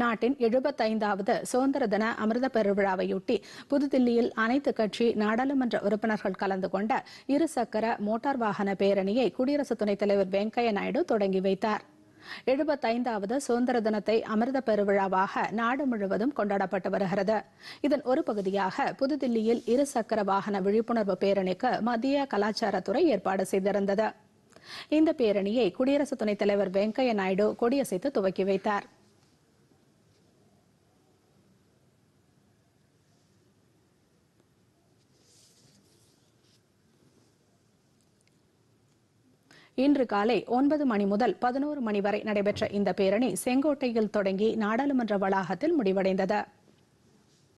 நாட்டின் எழுபத்தைந்தாவது சுதந்திர தின அமிர்த பெருவிழாவையொட்டி புதுதில்லியில் அனைத்து கட்சி நாடாளுமன்ற உறுப்பினர்கள் கலந்து கொண்ட இருசக்கர மோட்டார் வாகன பேரணியை குடியரசுத் துணைத் தலைவர் வெங்கையா நாயுடு தொடங்கி வைத்தார் எழுபத்தைந்தாவது சுதந்திர தினத்தை அமிர்த பெருவிழாவாக நாடு முழுவதும் கொண்டாடப்பட்டு வருகிறது இதன் ஒரு பகுதியாக புதுதில்லியில் இருசக்கர வாகன விழிப்புணர்வு பேரணிக்கு மத்திய கலாச்சாரத்துறை ஏற்பாடு செய்திருந்தது இந்த பேரணியை குடியரசு துணைத் தலைவர் வெங்கையா நாயுடு கொடியசைத்து துவக்கி வைத்தாா் இன்று காலை ஒன்பது மணி முதல் பதினோரு மணி வரை நடைபெற்ற இந்த பேரணி செங்கோட்டையில் தொடங்கி நாடாளுமன்ற வளாகத்தில் முடிவடைந்தது